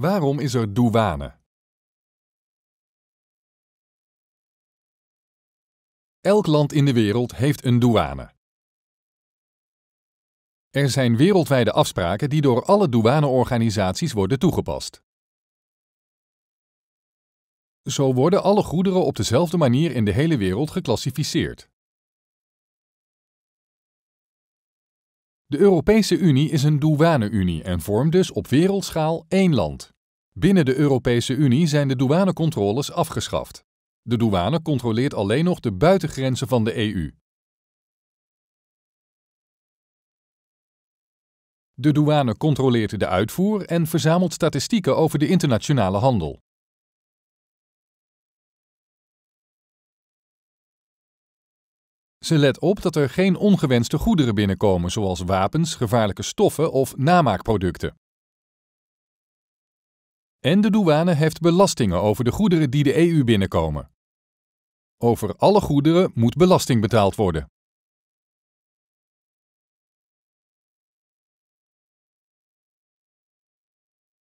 Waarom is er douane? Elk land in de wereld heeft een douane. Er zijn wereldwijde afspraken die door alle douaneorganisaties worden toegepast. Zo worden alle goederen op dezelfde manier in de hele wereld geclassificeerd. De Europese Unie is een douane-unie en vormt dus op wereldschaal één land. Binnen de Europese Unie zijn de douanecontroles afgeschaft. De douane controleert alleen nog de buitengrenzen van de EU. De douane controleert de uitvoer en verzamelt statistieken over de internationale handel. Ze let op dat er geen ongewenste goederen binnenkomen, zoals wapens, gevaarlijke stoffen of namaakproducten. En de douane heeft belastingen over de goederen die de EU binnenkomen. Over alle goederen moet belasting betaald worden.